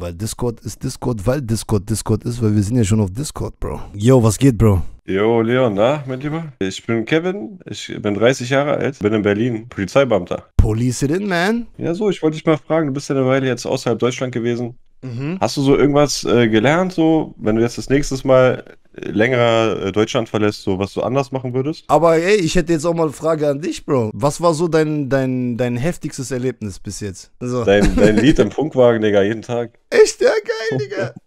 Weil Discord ist Discord, weil Discord Discord ist, weil wir sind ja schon auf Discord, Bro. Yo, was geht, Bro? Yo, Leon, na, mein Lieber? Ich bin Kevin, ich bin 30 Jahre alt, bin in Berlin, Polizeibeamter. Police it in, man. Ja, so, ich wollte dich mal fragen, du bist ja eine Weile jetzt außerhalb Deutschland gewesen. Mhm. Hast du so irgendwas äh, gelernt, so, wenn du jetzt das nächste Mal längerer äh, Deutschland verlässt, so was du anders machen würdest? Aber ey, ich hätte jetzt auch mal eine Frage an dich, Bro. Was war so dein, dein, dein heftigstes Erlebnis bis jetzt? So. Dein, dein Lied im Funkwagen, Digga, jeden Tag. Echt? Ja, geil, Digga.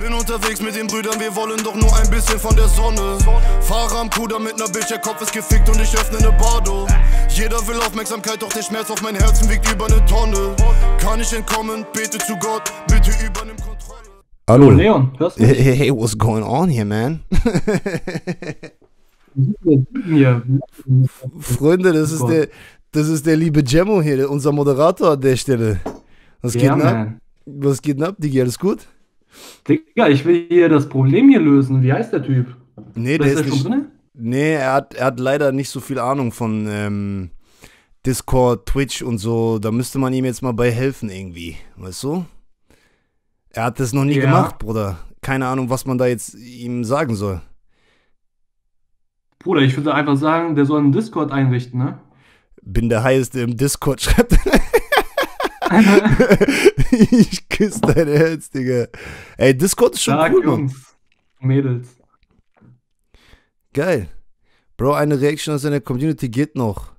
Bin unterwegs mit den Brüdern, wir wollen doch nur ein bisschen von der Sonne. Fahrer am Puder mit ner Bitch, der Kopf ist gefickt und ich öffne ne Bardo. Jeder will Aufmerksamkeit, doch der Schmerz auf mein Herzen wiegt über ne Tonne. Kann ich entkommen, bete zu Gott, bitte übernimm ne Kontrolle. Hallo. So, Leon, hörst du mich? Hey, hey, what's going on here, man? Freunde, das ist, der, das ist der liebe Gemmo hier, unser Moderator an der Stelle. Was geht ja, ab? Was geht denn ab, Digi? Alles gut? Digga, ich will hier das Problem hier lösen. Wie heißt der Typ? Nee, der ist, der nicht, drin? Nee, er hat, er hat leider nicht so viel Ahnung von ähm, Discord, Twitch und so. Da müsste man ihm jetzt mal bei helfen irgendwie. Weißt du? Er hat das noch nie ja. gemacht, Bruder. Keine Ahnung, was man da jetzt ihm sagen soll. Bruder, ich würde einfach sagen, der soll einen Discord einrichten, ne? Bin der heißeste im Discord, schreibt Ich küsse dein Herz, Digga. Ey, Discord ist schon Stark, cool, Jungs, Mann. Mädels. Geil. Bro, eine Reaction aus deiner Community geht noch.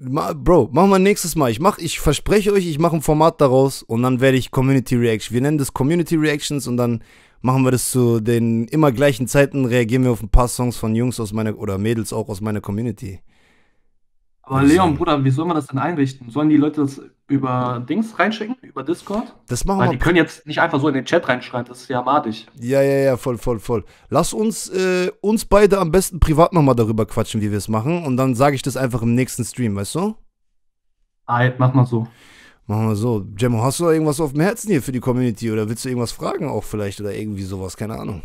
Bro, machen wir nächstes Mal. Ich mach, ich verspreche euch, ich mache ein Format daraus und dann werde ich Community Reaction. Wir nennen das Community Reactions und dann machen wir das zu den immer gleichen Zeiten, reagieren wir auf ein paar Songs von Jungs aus meiner oder Mädels auch aus meiner Community. Aber Leon, Bruder, wie soll man das denn einrichten? Sollen die Leute das über Dings reinschicken, über Discord? Das machen Weil wir. Die können jetzt nicht einfach so in den Chat reinschreiben, das ist ja madig. Ja, ja, ja, voll, voll, voll. Lass uns, äh, uns beide am besten privat nochmal darüber quatschen, wie wir es machen. Und dann sage ich das einfach im nächsten Stream, weißt du? Alright, mach mal so. Machen wir so. Gemmo, hast du da irgendwas auf dem Herzen hier für die Community? Oder willst du irgendwas fragen auch vielleicht? Oder irgendwie sowas, keine Ahnung.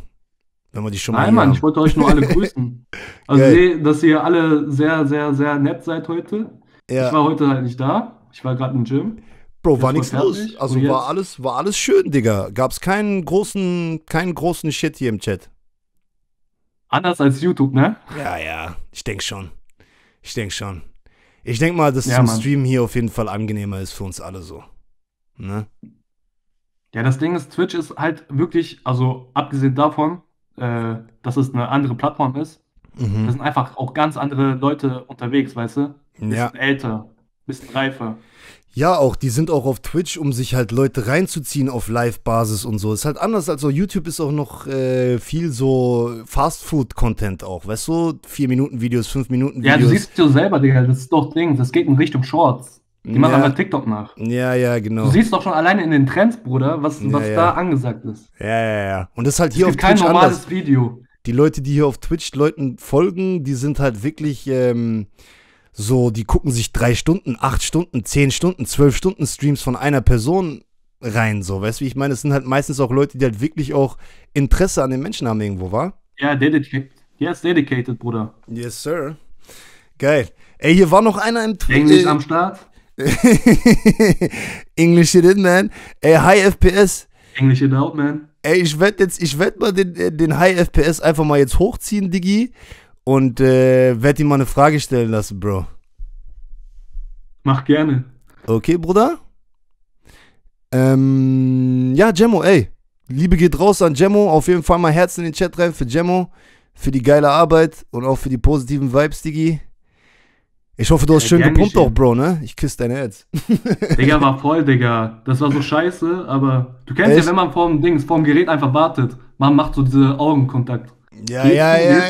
Wenn man die schon mal. Nein, Mann, ich wollte euch nur alle grüßen. Also Geil. sehe, dass ihr alle sehr, sehr, sehr nett seid heute. Ja. Ich war heute halt nicht da. Ich war gerade im Gym. Bro, war nichts los. Also war alles, war alles schön, Digga. Gab's keinen großen, keinen großen Shit hier im Chat. Anders als YouTube, ne? Ja, ja. Ich denke schon. Ich denke schon. Ich denke mal, dass ja, zum Mann. hier auf jeden Fall angenehmer ist für uns alle so. Ne? Ja, das Ding ist, Twitch ist halt wirklich, also abgesehen davon, äh, dass es eine andere Plattform ist. Mhm. Da sind einfach auch ganz andere Leute unterwegs, weißt du? Ein Bisschen ja. älter, bisschen reifer. Ja, auch, die sind auch auf Twitch, um sich halt Leute reinzuziehen auf Live-Basis und so. Ist halt anders als auf YouTube, ist auch noch äh, viel so Fast-Food-Content auch, weißt du? Vier Minuten Videos, fünf Minuten Videos. Ja, du siehst ja selber, Digga, das ist doch Ding, das geht in Richtung Shorts. Die machen ja. einfach TikTok nach. Ja, ja, genau. Du siehst doch schon alleine in den Trends, Bruder, was, ja, was ja. da angesagt ist. Ja, ja, ja. Und das ist halt hier auf Twitch Das ist kein normales anders. Video. Die Leute, die hier auf Twitch Leuten folgen, die sind halt wirklich ähm, so, die gucken sich drei Stunden, acht Stunden, zehn Stunden, zwölf Stunden Streams von einer Person rein, so, weißt du, wie ich meine? Das sind halt meistens auch Leute, die halt wirklich auch Interesse an den Menschen haben irgendwo, war? Ja, dedicated. Yes, dedicated, Bruder. Yes, sir. Geil. Ey, hier war noch einer im Twitch. Englisch äh, am Start? English it in, man. Ey, High FPS. English it out, man. Ey, ich werde jetzt, ich werde mal den, äh, den High FPS einfach mal jetzt hochziehen, Digi. Und äh, werde ihm mal eine Frage stellen lassen, Bro. Mach gerne. Okay, Bruder. Ähm, ja, Gemmo, ey. Liebe geht raus an Gemmo. Auf jeden Fall mal Herz in den Chat rein für Gemmo. Für die geile Arbeit und auch für die positiven Vibes, Digi. Ich hoffe, du hast äh, schön gepumpt auch, Bro, ne? Ich küsse dein Herz. Digga, war voll, Digga. Das war so scheiße, aber du kennst Echt? ja, wenn man vorm Dings, vorm Gerät einfach wartet, man macht so diese Augenkontakt. Ja, Geht ja, ja, ja, ja,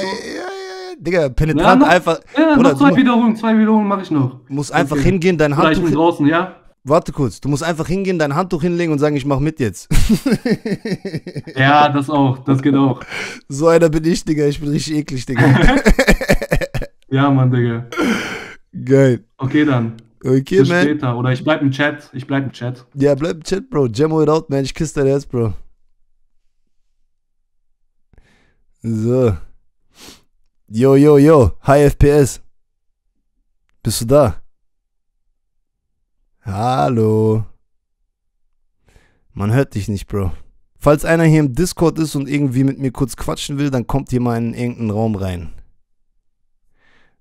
Digga, penetrant ja, noch, einfach. Ja, Oder, noch zwei Wiederholungen, zwei Wiederholungen mache ich noch. Du musst einfach hingehen, dein Handtuch... Oder ich draußen, ja? Warte kurz, du musst einfach hingehen, dein Handtuch hinlegen und sagen, ich mach mit jetzt. ja, das auch, das geht auch. So einer bin ich, Digga, ich bin richtig eklig, Digga. ja, Mann, Digga. Geil. Okay, dann. Okay, Bis man. später. Oder ich bleib im Chat. Ich bleib im Chat. Ja, bleib im Chat, Bro. Jammo it out, man. Ich küsse dein Herz, Bro. So. Yo, yo, yo. Hi, FPS. Bist du da? Hallo. Man hört dich nicht, Bro. Falls einer hier im Discord ist und irgendwie mit mir kurz quatschen will, dann kommt hier mal in irgendeinen Raum rein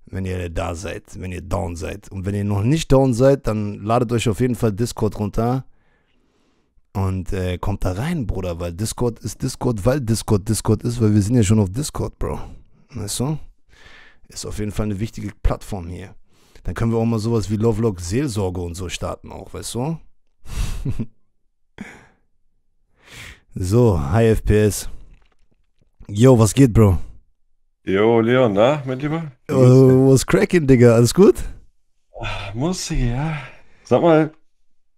wenn ihr da seid, wenn ihr down seid. Und wenn ihr noch nicht down seid, dann ladet euch auf jeden Fall Discord runter und äh, kommt da rein, Bruder, weil Discord ist Discord, weil Discord Discord ist, weil wir sind ja schon auf Discord, Bro. Weißt du? Ist auf jeden Fall eine wichtige Plattform hier. Dann können wir auch mal sowas wie Lovelock Seelsorge und so starten auch, weißt du? so, hi FPS. Yo, was geht, Bro? Jo, Leon, na, mein Lieber? Oh, was cracking, Digga? Alles gut? Ach, muss ich, ja. Sag mal.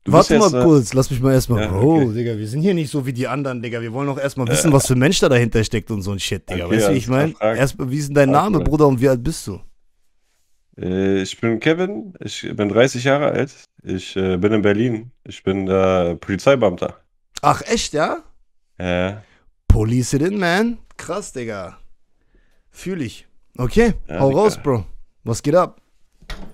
Warte mal jetzt, äh, kurz, lass mich mal erstmal. Ja, Bro, oh, okay. Digga, wir sind hier nicht so wie die anderen, Digga. Wir wollen auch erstmal wissen, äh, was für ein Mensch da dahinter steckt und so ein Shit, Digga. Okay, weißt du, wie ich meine? wie ist denn dein Name, Bruder, und wie alt bist du? Äh, ich bin Kevin, ich bin 30 Jahre alt. Ich äh, bin in Berlin. Ich bin äh, Polizeibeamter. Ach, echt, ja? Ja. Police it in, man. Krass, Digga. Fühle ich. Okay, ja, hau raus, Bro. Was geht ab?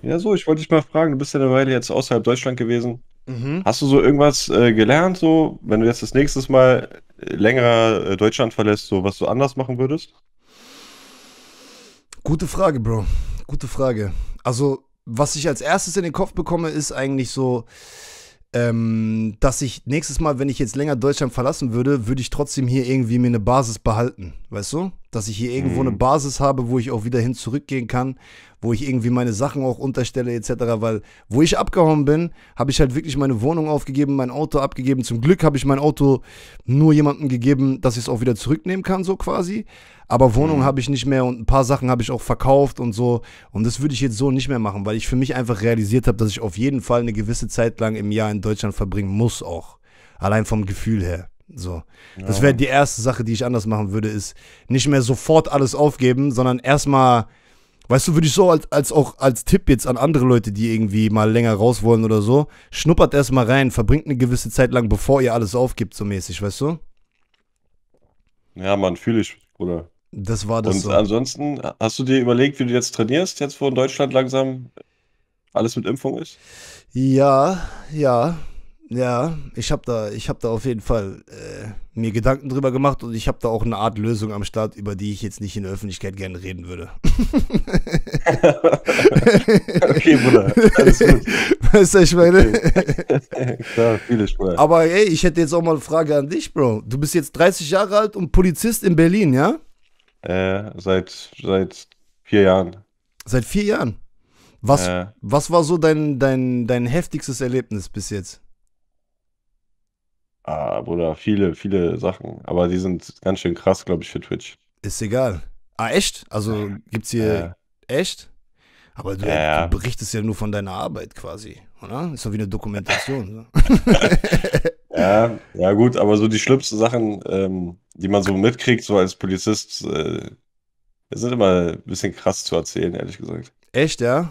Ja, so, ich wollte dich mal fragen, du bist ja eine Weile jetzt außerhalb Deutschland gewesen. Mhm. Hast du so irgendwas äh, gelernt, so, wenn du jetzt das nächste Mal äh, länger äh, Deutschland verlässt, so was du anders machen würdest? Gute Frage, Bro. Gute Frage. Also, was ich als erstes in den Kopf bekomme, ist eigentlich so, ähm, dass ich nächstes Mal, wenn ich jetzt länger Deutschland verlassen würde, würde ich trotzdem hier irgendwie mir eine Basis behalten, weißt du? dass ich hier irgendwo mhm. eine Basis habe, wo ich auch wieder hin zurückgehen kann, wo ich irgendwie meine Sachen auch unterstelle etc. Weil wo ich abgehauen bin, habe ich halt wirklich meine Wohnung aufgegeben, mein Auto abgegeben. Zum Glück habe ich mein Auto nur jemandem gegeben, dass ich es auch wieder zurücknehmen kann, so quasi. Aber Wohnung mhm. habe ich nicht mehr und ein paar Sachen habe ich auch verkauft und so. Und das würde ich jetzt so nicht mehr machen, weil ich für mich einfach realisiert habe, dass ich auf jeden Fall eine gewisse Zeit lang im Jahr in Deutschland verbringen muss auch. Allein vom Gefühl her. So. Ja. Das wäre die erste Sache, die ich anders machen würde, ist nicht mehr sofort alles aufgeben, sondern erstmal, weißt du, würde ich so als, als auch als Tipp jetzt an andere Leute, die irgendwie mal länger raus wollen oder so, schnuppert erstmal rein, verbringt eine gewisse Zeit lang, bevor ihr alles aufgibt, so mäßig, weißt du? Ja, man, fühle ich, Bruder. Das war das. Und so. ansonsten, hast du dir überlegt, wie du jetzt trainierst, jetzt wo in Deutschland langsam alles mit Impfung ist? Ja, ja, ja, ich habe da, hab da auf jeden Fall äh, mir Gedanken drüber gemacht und ich habe da auch eine Art Lösung am Start, über die ich jetzt nicht in der Öffentlichkeit gerne reden würde. okay, Bruder, alles gut. Weißt du, ich meine? Okay. Klar, viele Sprachen. Aber ey, ich hätte jetzt auch mal eine Frage an dich, Bro. Du bist jetzt 30 Jahre alt und Polizist in Berlin, ja? Äh, seit, seit vier Jahren. Seit vier Jahren? Was, äh. was war so dein, dein, dein heftigstes Erlebnis bis jetzt? Ah, Bruder, viele, viele Sachen. Aber die sind ganz schön krass, glaube ich, für Twitch. Ist egal. Ah, echt? Also gibt's hier äh. echt? Aber du, äh. du, berichtest ja nur von deiner Arbeit quasi, oder? Ist doch wie eine Dokumentation. ja, ja, gut, aber so die schlimmsten Sachen, ähm, die man so mitkriegt, so als Polizist, äh, sind immer ein bisschen krass zu erzählen, ehrlich gesagt. Echt, ja?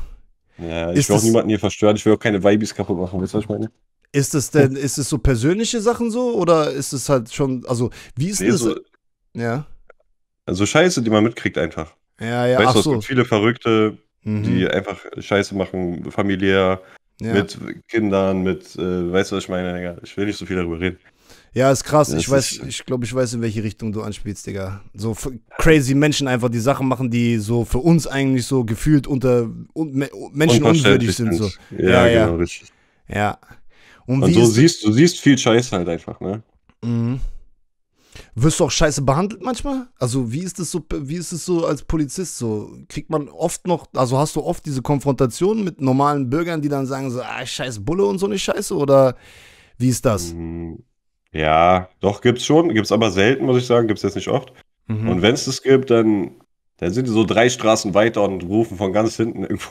Ja, ich Ist will auch niemanden hier verstören, ich will auch keine Weibis kaputt machen, weißt du, was ich meine? Ist es denn, ist es so persönliche Sachen so oder ist es halt schon, also wie ist nee, das? So, ja. Also Scheiße, die man mitkriegt einfach. Ja, ja, weißt du, es so. gibt viele Verrückte, mhm. die einfach Scheiße machen, familiär, ja. mit Kindern, mit, äh, weißt du, was ich meine? Ja, ich will nicht so viel darüber reden. Ja, ist krass. Das ich weiß, ich glaube, ich weiß, in welche Richtung du anspielst, Digga. So crazy Menschen einfach, die Sachen machen, die so für uns eigentlich so gefühlt unter un, menschenunwürdig sind. So. Ja, ja, genau, ja. richtig. Ja. Und, und so siehst du siehst viel Scheiße halt einfach, ne? Mhm. Wirst du auch scheiße behandelt manchmal? Also, wie ist es so, wie ist es so als Polizist so? Kriegt man oft noch, also hast du oft diese Konfrontationen mit normalen Bürgern, die dann sagen so, ah, scheiß Bulle und so eine Scheiße? Oder wie ist das? Mhm. Ja, doch, gibt's schon, gibt's aber selten, muss ich sagen, gibt's jetzt nicht oft. Mhm. Und wenn es das gibt, dann, dann sind die so drei Straßen weiter und rufen von ganz hinten irgendwo.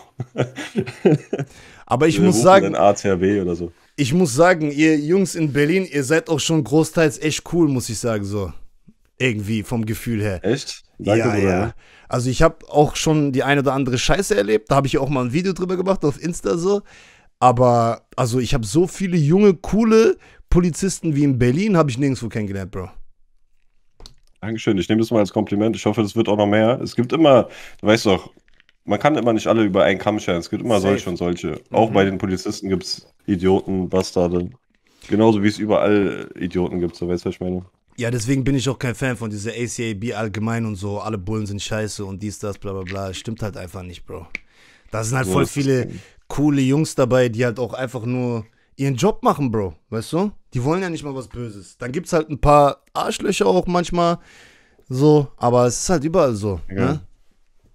aber ich muss sagen. Arzt, Herr B. oder so ich muss sagen, ihr Jungs in Berlin, ihr seid auch schon großteils echt cool, muss ich sagen, so. Irgendwie vom Gefühl her. Echt? Danke, ja, Bruder. Ja. Also ich habe auch schon die eine oder andere Scheiße erlebt. Da habe ich auch mal ein Video drüber gemacht auf Insta so. Aber also ich habe so viele junge, coole Polizisten wie in Berlin, habe ich nirgendwo kennengelernt, Bro. Dankeschön, ich nehme das mal als Kompliment. Ich hoffe, das wird auch noch mehr. Es gibt immer, du weißt doch, man kann immer nicht alle über einen Kamm scheren. Es gibt immer Safe. solche und solche. Mhm. Auch bei mhm. den Polizisten gibt es Idioten, Bastarde. Genauso wie es überall äh, Idioten gibt, so weißt du, was ich meine. Ja, deswegen bin ich auch kein Fan von dieser ACAB allgemein und so, alle Bullen sind scheiße und dies, das, bla bla bla. Stimmt halt einfach nicht, Bro. Da sind halt voll viele coole Jungs dabei, die halt auch einfach nur ihren Job machen, Bro. Weißt du? Die wollen ja nicht mal was Böses. Dann gibt es halt ein paar Arschlöcher auch manchmal. So, aber es ist halt überall so. Ja. Ne?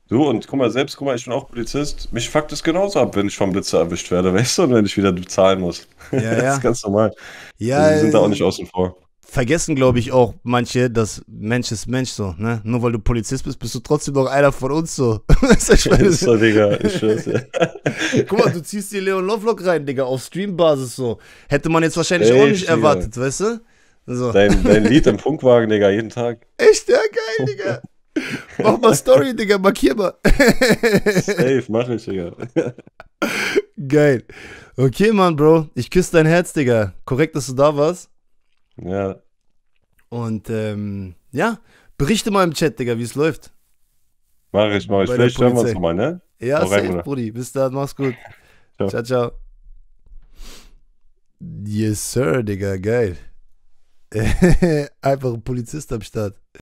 Du, und guck mal, selbst, guck mal, ich bin auch Polizist. Mich fuckt es genauso ab, wenn ich vom Blitzer erwischt werde, weißt du, und wenn ich wieder bezahlen muss. Ja, ja. Das ist ganz normal. Ja. Also, die sind da auch nicht äh, außen vor. Vergessen, glaube ich, auch manche, dass Mensch ist Mensch so, ne? Nur weil du Polizist bist, bist du trotzdem noch einer von uns so. das ist ja so, Digga. Ich Guck mal, du ziehst dir Leon Lovelock rein, Digga, auf Streambasis so. Hätte man jetzt wahrscheinlich Echt, auch nicht erwartet, Digga. weißt du? So. Dein, dein Lied im Funkwagen, Digga, jeden Tag. Echt? Ja, geil, Digga. Mach mal Story, Digga, markier mal. Safe, mach ich, Digga. Geil. Okay, Mann, Bro. Ich küsse dein Herz, Digga. Korrekt, dass du da warst. Ja. Und ähm, ja, berichte mal im Chat, Digga, wie es läuft. Mach ich, mach ich. Bei Vielleicht hören wir uns nochmal, ne? Ja, Auch safe, Brudi. Bis dann, mach's gut. Ciao. ciao, ciao. Yes, Sir, Digga, geil. Einfach ein Polizist am Start.